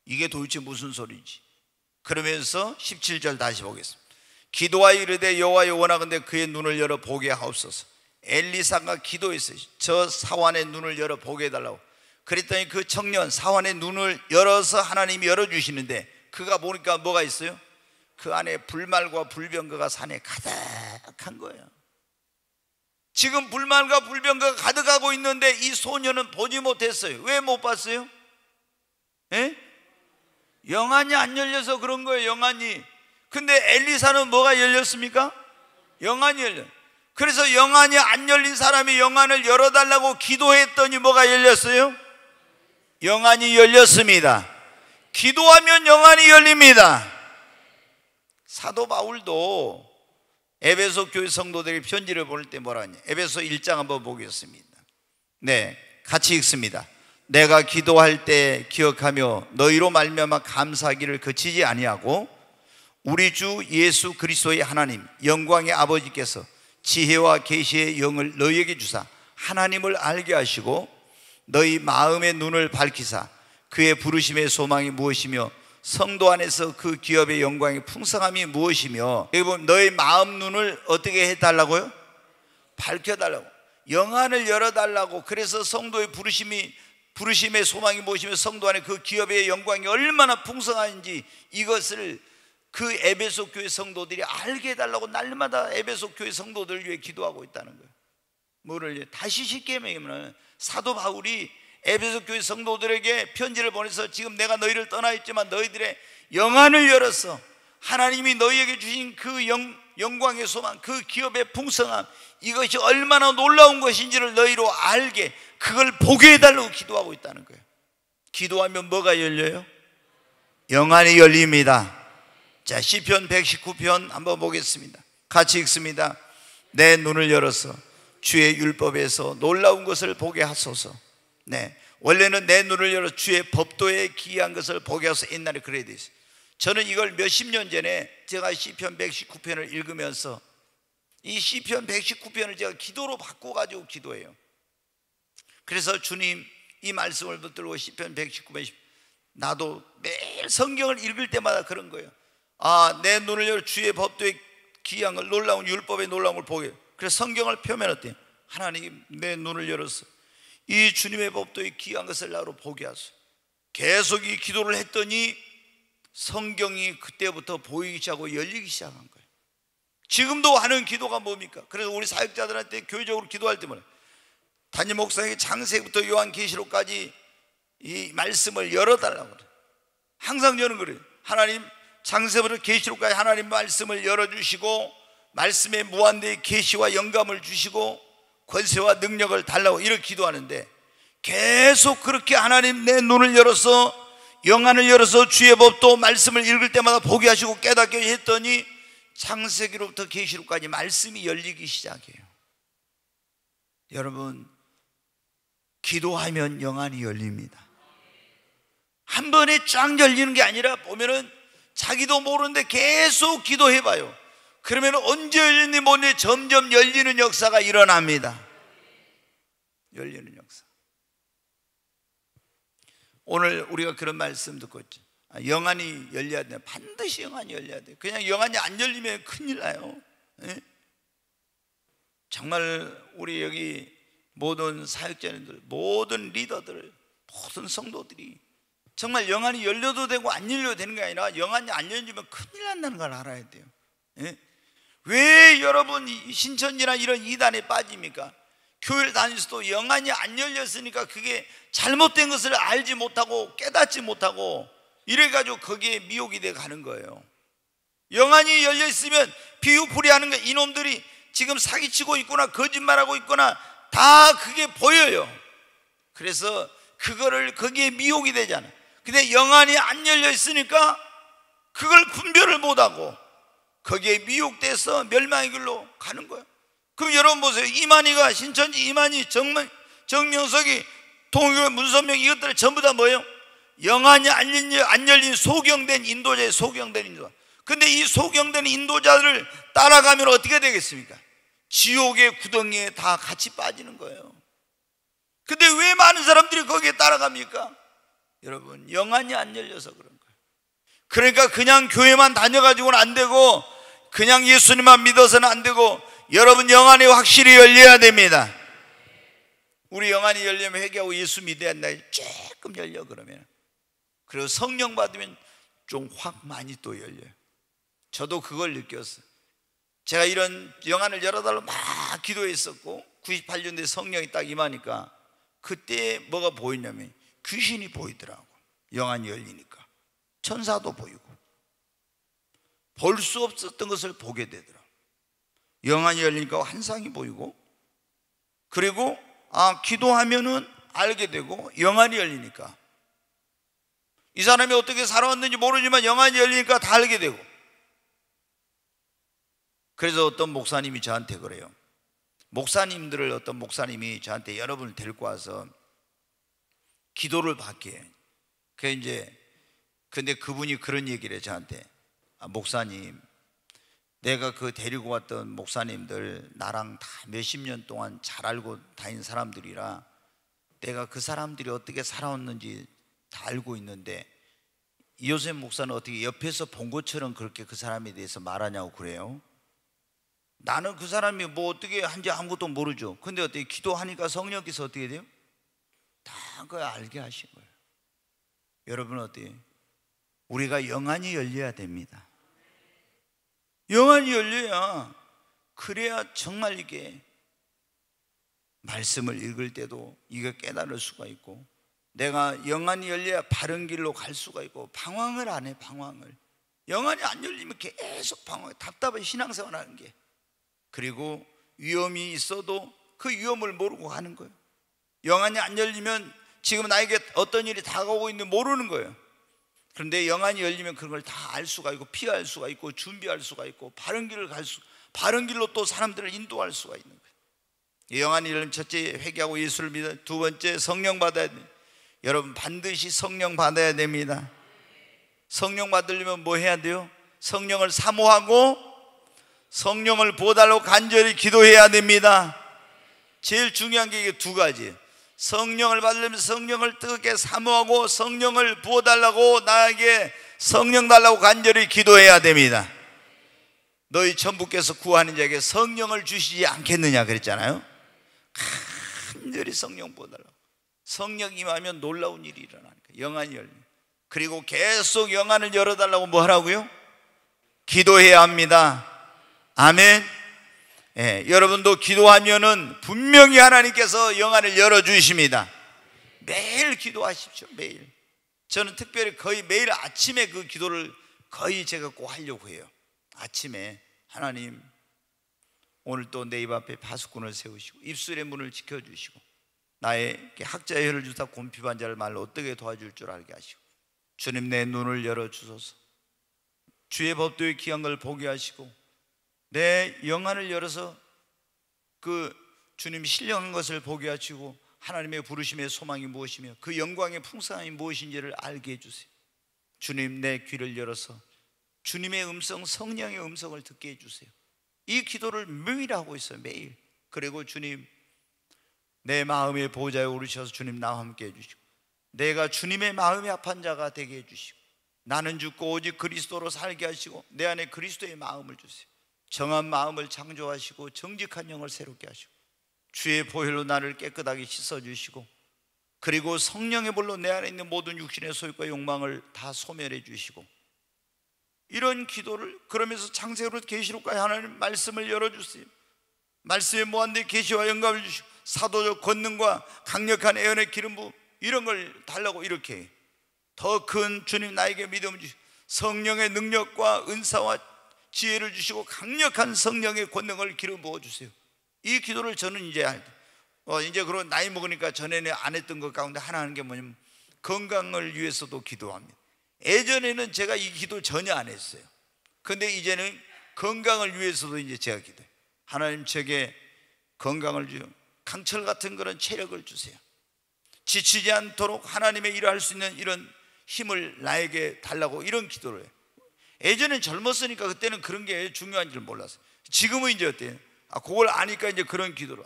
이게 도대체 무슨 소리지? 그러면서 17절 다시 보겠습니다. 기도하 이르되 여와여 원하건대 그의 눈을 열어 보게 하옵소서. 엘리사가 기도했어요. 저 사환의 눈을 열어 보게 해달라고. 그랬더니 그 청년 사환의 눈을 열어서 하나님이 열어주시는데 그가 보니까 뭐가 있어요? 그 안에 불말과 불병거가 산에 가득한 거예요. 지금 불말과 불병거가 가득하고 있는데 이 소녀는 보지 못했어요. 왜 못 봤어요? 에? 예? 영안이 안 열려서 그런 거예요, 영안이. 근데 엘리사는 뭐가 열렸습니까? 영안이 열려. 그래서 영안이 안 열린 사람이 영안을 열어달라고 기도했더니 뭐가 열렸어요? 영안이 열렸습니다. 기도하면 영안이 열립니다. 사도 바울도 에베소 교회 성도들에 편지를 보낼 때 뭐라 하냐? 에베소 1장 한번 보겠습니다. 네, 같이 읽습니다. 내가 기도할 때 기억하며 너희로 말미암 감사하기를 그치지 아니하고 우리 주 예수 그리스도의 하나님 영광의 아버지께서 지혜와 계시의 영을 너희에게 주사 하나님을 알게 하시고 너희 마음의 눈을 밝히사 그의 부르심의 소망이 무엇이며 성도 안에서 그 기업의 영광의 풍성함이 무엇이며 여기 보면 너의 마음 눈을 어떻게 해달라고요? 밝혀달라고 영안을 열어달라고 그래서 성도의 부르심이 부르심의 소망이 무엇이며 성도 안에 그 기업의 영광이 얼마나 풍성한지 이것을 그 에베소 교회 성도들이 알게 해달라고 날마다 에베소 교회 성도들 을 위해 기도하고 있다는 거예요. 뭐를 다시 쉽게 말하면 사도 바울이 에베소 교회 성도들에게 편지를 보내서 지금 내가 너희를 떠나 있지만 너희들의 영안을 열어서 하나님이 너희에게 주신 그 영, 영광의 소망, 그 기업의 풍성함 이것이 얼마나 놀라운 것인지를 너희로 알게 그걸 보게 해달라고 기도하고 있다는 거예요. 기도하면 뭐가 열려요? 영안이 열립니다. 자, 시편 119편 한번 보겠습니다. 같이 읽습니다. 내 눈을 열어서 주의 율법에서 놀라운 것을 보게 하소서. 네. 원래는 내 눈을 열어 주의 법도에 기이한 것을 보게 하서 옛날에 그래야 되어 저는 이걸 몇십 년 전에 제가 시편 119편을 읽으면서 이 시편 119편을 제가 기도로 바꿔 가지고 기도해요. 그래서 주님 이 말씀을 붙들고 시편 119편 나도 매일 성경을 읽을 때마다 그런 거예요. 아, 내 눈을 열어 주의 법도에 기이한 걸 놀라운 율법의 놀라운 걸 보게. 그래서 성경을 표면 어때요? 하나님 내 눈을 열어서 이 주님의 법도의 귀한 것을 나로 보게 하소서. 계속 이 기도를 했더니 성경이 그때부터 보이기 시작하고 열리기 시작한 거예요. 지금도 하는 기도가 뭡니까? 그래서 우리 사역자들한테 교회적으로 기도할 때마다 담임 목사에게 장세부터 요한계시록까지 이 말씀을 열어달라고 그래 항상 저는 그래요. 하나님 장세부터 계시록까지 하나님 말씀을 열어주시고 말씀의 무한대의 계시와 영감을 주시고 권세와 능력을 달라고 이렇게 기도하는데 계속 그렇게 하나님 내 눈을 열어서 영안을 열어서 주의 법도 말씀을 읽을 때마다 보게 하시고 깨닫게 했더니 창세기로부터 계시록까지 말씀이 열리기 시작해요. 여러분 기도하면 영안이 열립니다. 한 번에 쫙 열리는 게 아니라 보면은 자기도 모르는데 계속 기도해 봐요. 그러면 언제 열리니 뭐니 점점 열리는 역사가 일어납니다. 열리는 역사. 오늘 우리가 그런 말씀 듣고 있죠. 아, 영안이 열려야 돼. 반드시 영안이 열려야 돼. 그냥 영안이 안 열리면 큰일 나요. 예? 정말 우리 여기 모든 사역자님들, 모든 리더들, 모든 성도들이 정말 영안이 열려도 되고 안 열려도 되는 게 아니라 영안이 안 열리면 큰일 난다는 걸 알아야 돼요. 예? 왜 여러분 신천지나 이런 이단에 빠집니까? 교회를 다니수도 영안이 안 열렸으니까 그게 잘못된 것을 알지 못하고 깨닫지 못하고 이래가지고 거기에 미혹이 돼 가는 거예요 영안이 열려있으면 비유풀이하는 거 이놈들이 지금 사기치고 있거나 거짓말하고 있거나 다 그게 보여요 그래서 그거를 거기에 미혹이 되잖아 근데 영안이 안 열려있으니까 그걸 분별을 못하고 거기에 미혹돼서 멸망의 길로 가는 거예요. 그럼 여러분 보세요. 이만희가 신천지 이만희 정명 정명석이 통일 문선명 이것들 전부 다 뭐예요? 영안이 안 열린 소경된 인도자의 소경된 인도자. 근데 이 소경된 인도자들을 따라가면 어떻게 되겠습니까? 지옥의 구덩이에 다 같이 빠지는 거예요. 근데 왜 많은 사람들이 거기에 따라갑니까? 여러분, 영안이 안 열려서 그런 거예요. 그러니까 그냥 교회만 다녀가지고는 안 되고 그냥 예수님만 믿어서는 안 되고 여러분 영안이 확실히 열려야 됩니다. 우리 영안이 열려면 회개하고 예수 믿어야 한다. 조금 열려 그러면. 그리고 성령 받으면 좀 확 많이 또 열려요. 저도 그걸 느꼈어요. 제가 이런 영안을 열어달라고 막 기도했었고 9 8년도 성령이 딱 임하니까 그때 뭐가 보이냐면 귀신이 보이더라고. 영안이 열리니까. 천사도 보이고. 볼수 없었던 것을 보게 되더라. 영안이 열리니까 환상이 보이고 그리고 아 기도하면은 알게 되고 영안이 열리니까 이 사람이 어떻게 살아왔는지 모르지만 영안이 열리니까 다 알게 되고 그래서 어떤 목사님이 저한테 그래요. 목사님들을 어떤 목사님이 저한테 여러분을 데리고 와서 기도를 받게. 그 이제 근데 그분이 그런 얘기를 해 저한테 아, 목사님, 내가 그 데리고 왔던 목사님들 나랑 다 몇십 년 동안 잘 알고 다닌 사람들이라 내가 그 사람들이 어떻게 살아왔는지 다 알고 있는데 이효세 목사는 어떻게 옆에서 본 것처럼 그렇게 그 사람에 대해서 말하냐고 그래요? 나는 그 사람이 뭐 어떻게 한지 아무것도 모르죠. 근데 어떻게 기도하니까 성령께서 어떻게 돼요? 다 그걸 알게 하신 거예요. 여러분 어때요? 우리가 영안이 열려야 됩니다. 영안이 열려야 그래야 정말 이게 말씀을 읽을 때도 이거 깨달을 수가 있고 내가 영안이 열려야 바른 길로 갈 수가 있고 방황을 안 해 방황을 영안이 안 열리면 계속 방황 답답해 신앙생활 하는 게 그리고 위험이 있어도 그 위험을 모르고 가는 거예요 영안이 안 열리면 지금 나에게 어떤 일이 다가오고 있는지 모르는 거예요 그런데 영안이 열리면 그런 걸 다 알 수가 있고 피할 수가 있고 준비할 수가 있고 바른 길을 갈 수, 바른 길로 또 사람들을 인도할 수가 있는 거예요. 영안이 열면 첫째 회개하고 예수를 믿어. 두 번째 성령 받아야 돼. 여러분 반드시 성령 받아야 됩니다. 성령 받으려면 뭐 해야 돼요? 성령을 사모하고 성령을 보달라고 간절히 기도해야 됩니다. 제일 중요한 게 이게 두 가지예요. 성령을 받으려면 성령을 뜨겁게 사모하고 성령을 부어달라고 나에게 성령 달라고 간절히 기도해야 됩니다. 너희 천부께서 구하는 자에게 성령을 주시지 않겠느냐 그랬잖아요. 간절히 성령 부어달라고. 성령 임하면 놀라운 일이 일어나니까 영안이 열려. 그리고 계속 영안을 열어달라고 뭐 하라고요? 기도해야 합니다. 아멘. 예, 여러분도 기도하면은 분명히 하나님께서 영안을 열어 주십니다. 매일 기도하십시오. 매일. 저는 특별히 거의 매일 아침에 그 기도를 거의 제가 꼭 하려고 해요. 아침에 하나님 오늘 또 내 입 앞에 파수꾼을 세우시고 입술의 문을 지켜 주시고 나의 학자의 혀를 주사 곰피반 자를 말로 어떻게 도와줄 줄 알게 하시고 주님 내 눈을 열어 주소서. 주의 법도의 귀한 걸 보게 하시고 내 영안을 열어서 그 주님이 신령한 것을 보게 하시고 하나님의 부르심의 소망이 무엇이며 그 영광의 풍성함이 무엇인지를 알게 해주세요. 주님 내 귀를 열어서 주님의 음성, 성령의 음성을 듣게 해주세요. 이 기도를 매일 하고 있어요, 매일. 그리고 주님, 내 마음의 보좌에 오르셔서 주님 나와 함께 해주시고, 내가 주님의 마음의 합한 자가 되게 해주시고, 나는 죽고 오직 그리스도로 살게 하시고, 내 안에 그리스도의 마음을 주세요. 정한 마음을 창조하시고 정직한 영을 새롭게 하시고 주의 보혈로 나를 깨끗하게 씻어주시고 그리고 성령의 불로 내 안에 있는 모든 육신의 소유과 욕망을 다 소멸해 주시고 이런 기도를 그러면서 창세로 계시록과 하나님 말씀을 열어주세요 말씀에 무한대 계시와 영감을 주시고 사도적 권능과 강력한 애연의 기름부 이런 걸 달라고 이렇게 더 큰 주님 나에게 믿음 주시고 성령의 능력과 은사와 지혜를 주시고 강력한 성령의 권능을 기름 부어 주세요. 이 기도를 저는 이제 어, 이제 그런 나이 먹으니까 전에는 안 했던 것 가운데 하나 하는 게 뭐냐면 건강을 위해서도 기도합니다. 예전에는 제가 이 기도 전혀 안 했어요. 근데 이제는 건강을 위해서도 이제 제가 기도해 하나님 제게 건강을 주 강철 같은 그런 체력을 주세요. 지치지 않도록 하나님의 일을 할 수 있는 이런 힘을 나에게 달라고 이런 기도를 해요. 예전엔 젊었으니까 그때는 그런 게 중요한 줄 몰랐어요. 지금은 이제 어때요? 아, 그걸 아니까 이제 그런 기도를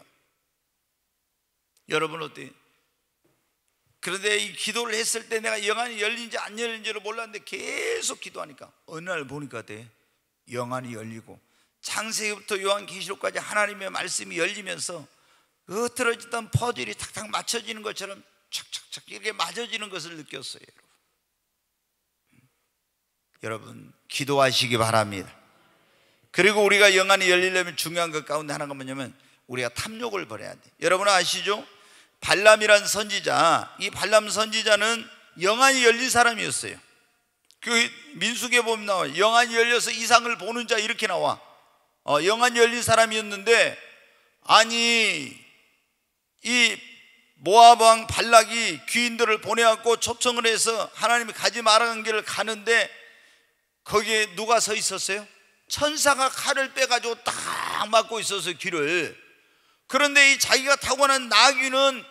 여러분 어때요? 그런데 이 기도를 했을 때 내가 영안이 열린지 안 열린지를 몰랐는데 계속 기도하니까 어느 날 보니까 돼 영안이 열리고 창세기부터 요한계시록까지 하나님의 말씀이 열리면서 그 흐트러졌던 퍼즐이 탁탁 맞춰지는 것처럼 착착착 이렇게 맞춰지는 것을 느꼈어요. 여러분 기도하시기 바랍니다. 그리고 우리가 영안이 열리려면 중요한 것 가운데 하나가 뭐냐면 우리가 탐욕을 버려야 돼. 여러분 아시죠? 발람이란 선지자, 이 발람 선지자는 영안이 열린 사람이었어요. 그민수에 보면 나와 영안이 열려서 이상을 보는 자 이렇게 나와. 어, 영안이 열린 사람이었는데 아니 이 모압 왕 발락이 귀인들을 보내갖고 초청을 해서 하나님이 가지 말아간 길을 가는데 거기에 누가 서 있었어요? 천사가 칼을 빼가지고 딱 막고 있어서 귀를 그런데 이 자기가 타고난 나귀는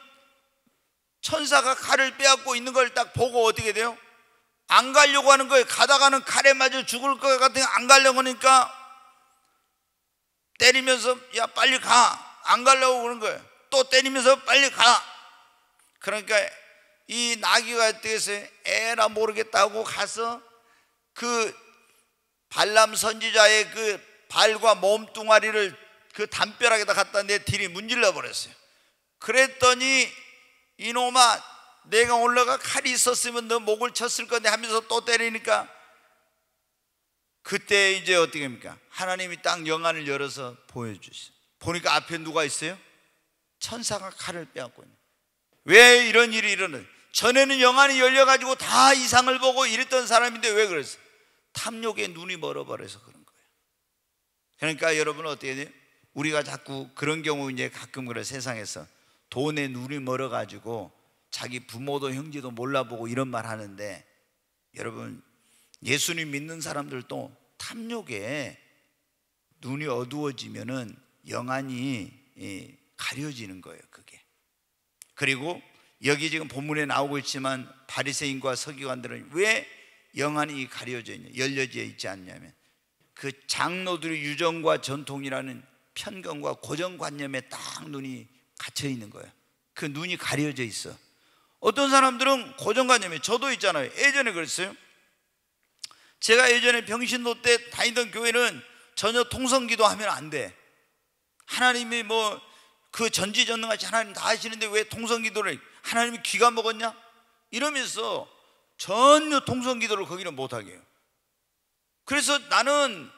천사가 칼을 빼앗고 있는 걸 딱 보고 어떻게 돼요? 안 가려고 하는 거예요 가다가는 칼에 맞아 죽을 것 같은 안 가려고 하니까 때리면서 야 빨리 가안 가려고 그러는 거예요 또 때리면서 빨리 가 그러니까 이 나귀가 어떻게 했어 에라 모르겠다고 가서 그 발람 선지자의 그 발과 몸뚱아리를 그 담벼락에다 갖다 내 딜이 문질러 버렸어요. 그랬더니 이놈아 내가 올라가 칼이 있었으면 너 목을 쳤을 건데 하면서 또 때리니까 그때 이제 어떻게 합니까 하나님이 딱 영안을 열어서 보여주세요. 보니까 앞에 누가 있어요? 천사가 칼을 빼앗고 있는. 왜 이런 일이 일어나? 요 전에는 영안이 열려가지고 다 이상을 보고 이랬던 사람인데 왜 그랬어요? 탐욕에 눈이 멀어버려서 그런 거예요. 그러니까 여러분 어떻게 돼요? 우리가 자꾸 그런 경우 이제 가끔 그래 세상에서 돈에 눈이 멀어가지고 자기 부모도 형제도 몰라보고 이런 말 하는데 여러분 예수님 믿는 사람들도 탐욕에 눈이 어두워지면은 영안이 가려지는 거예요, 그게. 그리고 여기 지금 본문에 나오고 있지만 바리새인과 서기관들은 왜 영안이 가려져 있냐, 열려져 있지 않냐면 그 장로들의 유전과 전통이라는 편견과 고정관념에 딱 눈이 갇혀 있는 거예요. 그 눈이 가려져 있어. 어떤 사람들은 고정관념에 저도 있잖아요. 예전에 그랬어요. 제가 예전에 병신도 때 다니던 교회는 전혀 통성기도 하면 안 돼. 하나님이 뭐 그 전지전능하신 하나님 다 하시는데 왜 통성기도를 하나님이 귀가 먹었냐? 이러면서 전혀 통성 기도를 거기는 못하게 해요. 그래서 나는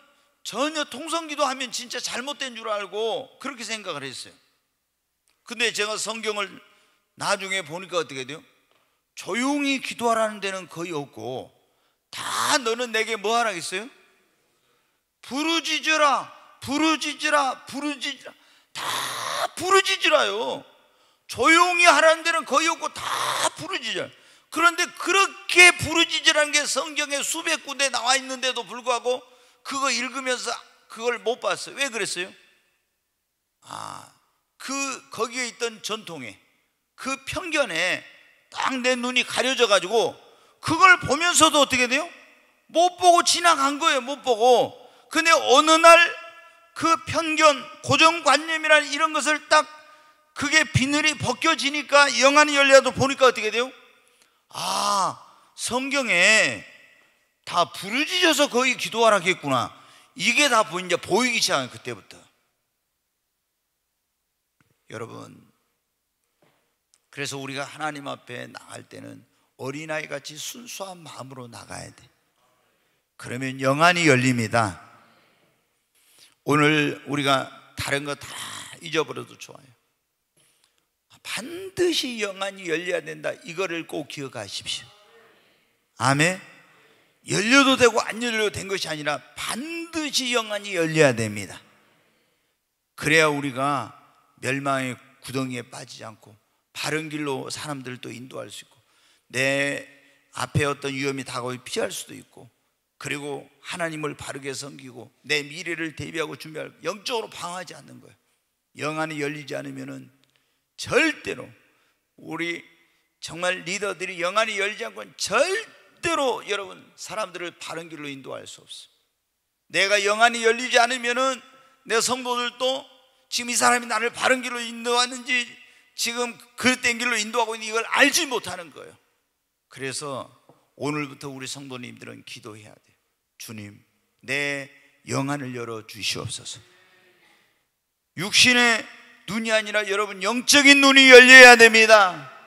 전혀 통성 기도하면 진짜 잘못된 줄 알고 그렇게 생각을 했어요. 근데 제가 성경을 나중에 보니까 어떻게 돼요? 조용히 기도하라는 데는 거의 없고 다 너는 내게 뭐 하라겠어요? 부르짖으라 부르짖으라 부르짖으라 다 부르짖으라요 조용히 하라는 데는 거의 없고 다 부르짖어요 그런데 그렇게 부르짖으라는 게 성경에 수백 군데 나와 있는데도 불구하고 그거 읽으면서 그걸 못 봤어요. 왜 그랬어요? 아, 그 거기에 있던 전통에 그 편견에 딱 내 눈이 가려져 가지고 그걸 보면서도 어떻게 돼요? 못 보고 지나간 거예요. 못 보고. 근데 어느 날 그 편견, 고정관념이란 이런 것을 딱 그게 비늘이 벗겨지니까 영안이 열려도 보니까 어떻게 돼요? 아, 성경에 다 부르짖어서 거기 기도하라했구나 이게 다 보이제 보이기 시작한 그때부터. 여러분, 그래서 우리가 하나님 앞에 나갈 때는 어린아이 같이 순수한 마음으로 나가야 돼. 그러면 영안이 열립니다. 오늘 우리가 다른 거 다 잊어버려도 좋아요. 반드시 영안이 열려야 된다. 이거를 꼭 기억하십시오. 아멘. 열려도 되고 안 열려도 된 것이 아니라 반드시 영안이 열려야 됩니다. 그래야 우리가 멸망의 구덩이에 빠지지 않고 바른 길로 사람들을 또 인도할 수 있고 내 앞에 어떤 위험이 다가오면 피할 수도 있고 그리고 하나님을 바르게 섬기고 내 미래를 대비하고 준비할 영적으로 방하지 않는 거예요. 영안이 열리지 않으면 절대로 우리 정말 리더들이 영안이 열지 않고 절대로 여러분 사람들을 바른 길로 인도할 수 없어. 내가 영안이 열리지 않으면은 내 성도들도 지금 이 사람이 나를 바른 길로 인도하는지 지금 그릇된 길로 인도하고 있는 이걸 알지 못하는 거예요. 그래서 오늘부터 우리 성도님들은 기도해야 돼요. 주님, 내 영안을 열어 주시옵소서. 육신의 눈이 아니라 여러분 영적인 눈이 열려야 됩니다.